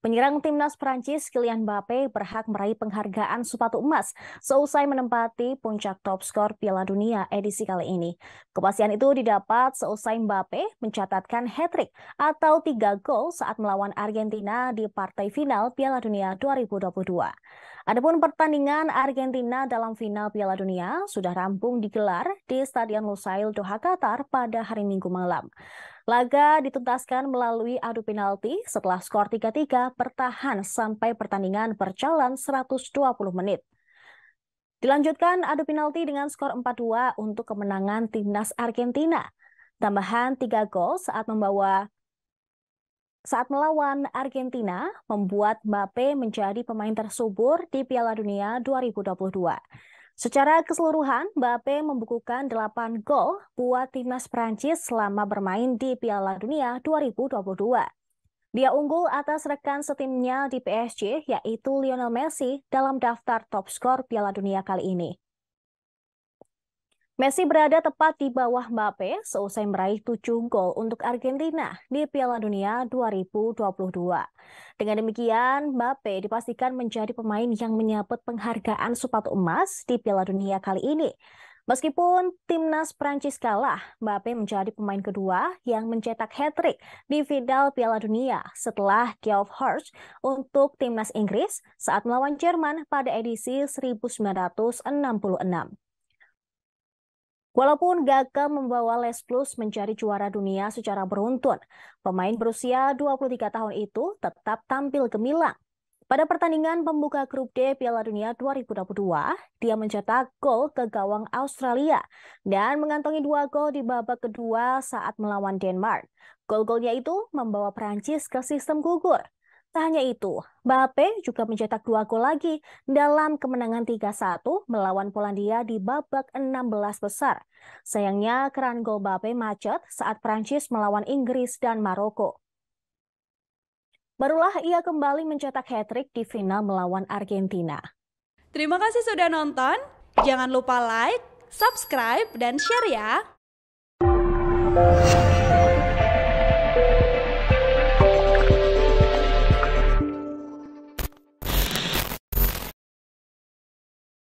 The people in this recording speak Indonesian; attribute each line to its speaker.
Speaker 1: Penyerang timnas Prancis Kylian Mbappe berhak meraih penghargaan sepatu emas seusai menempati puncak top skor Piala Dunia edisi kali ini. Kepastian itu didapat seusai Mbappe mencatatkan hat-trick atau tiga gol saat melawan Argentina di partai final Piala Dunia 2022. Adapun pertandingan Argentina dalam final Piala Dunia sudah rampung digelar di Stadion Lusail Doha Qatar pada hari Minggu malam. Laga dituntaskan melalui adu penalti setelah skor 3-3 bertahan sampai pertandingan berjalan 120 menit. Dilanjutkan adu penalti dengan skor 4-2 untuk kemenangan timnas Argentina. Tambahan 3 gol saat membawa saat melawan Argentina membuat Mbappe menjadi pemain tersubur di Piala Dunia 2022. Secara keseluruhan, Mbappe membukukan 8 gol buat timnas Prancis selama bermain di Piala Dunia 2022. Dia unggul atas rekan setimnya di PSG yaitu Lionel Messi dalam daftar top skor Piala Dunia kali ini. Messi berada tepat di bawah Mbappe seusai meraih tujuh gol untuk Argentina di Piala Dunia 2022. Dengan demikian, Mbappe dipastikan menjadi pemain yang menyabet penghargaan sepatu emas di Piala Dunia kali ini. Meskipun timnas Prancis kalah, Mbappe menjadi pemain kedua yang mencetak hat-trick di final Piala Dunia setelah Geoff Hurst untuk timnas Inggris saat melawan Jerman pada edisi 1966. Walaupun gagal membawa Les Plus mencari juara dunia secara beruntun, pemain berusia 23 tahun itu tetap tampil gemilang. Pada pertandingan pembuka grup D Piala Dunia 2022, dia mencetak gol ke gawang Australia dan mengantongi dua gol di babak kedua saat melawan Denmark. Gol-golnya itu membawa Prancis ke sistem gugur. Tak hanya itu, Mbappe juga mencetak dua gol lagi dalam kemenangan 3-1 melawan Polandia di babak 16 besar. Sayangnya keran gol Mbappe macet saat Prancis melawan Inggris dan Maroko. Barulah ia kembali mencetak hat-trick di final melawan Argentina. Terima kasih sudah nonton. Jangan lupa like, subscribe, dan share ya.